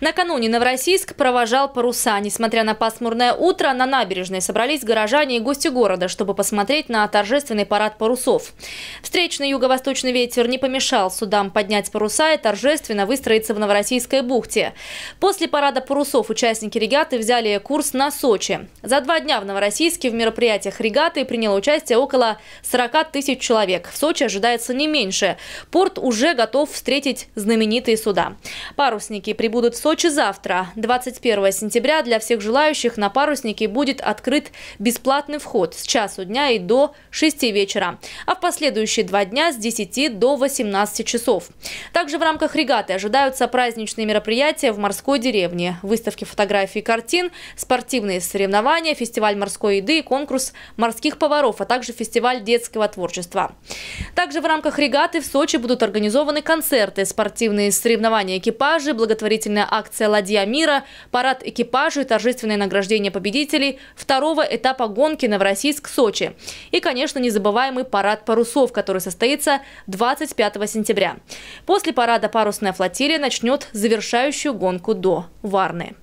Накануне Новороссийск провожал паруса. Несмотря на пасмурное утро, на набережной собрались горожане и гости города, чтобы посмотреть на торжественный парад парусов. Встречный юго-восточный ветер не помешал судам поднять паруса и торжественно выстроиться в Новороссийской бухте. После парада парусов участники регаты взяли курс на Сочи. За два дня в Новороссийске в мероприятиях регаты приняло участие около 40 тысяч человек. В Сочи ожидается не меньше. Порт уже готов встретить знаменитые суда. Парусники прибудут в Сочи Сочи завтра, 21 сентября, для всех желающих на паруснике будет открыт бесплатный вход с часу дня и до 6 вечера, а в последующие два дня с 10 до 18 часов. Также в рамках регаты ожидаются праздничные мероприятия в морской деревне, выставки фотографий и картин, спортивные соревнования, фестиваль морской еды и конкурс морских поваров, а также фестиваль детского творчества. Также в рамках регаты в Сочи будут организованы концерты, спортивные соревнования экипажей, благотворительная акция «Ладья мира», парад экипажу и торжественное награждение победителей, второго этапа гонки Новороссийск-Сочи. И, конечно, незабываемый парад парусов, который состоится 25 сентября. После парада парусная флотилия начнет завершающую гонку до Варны.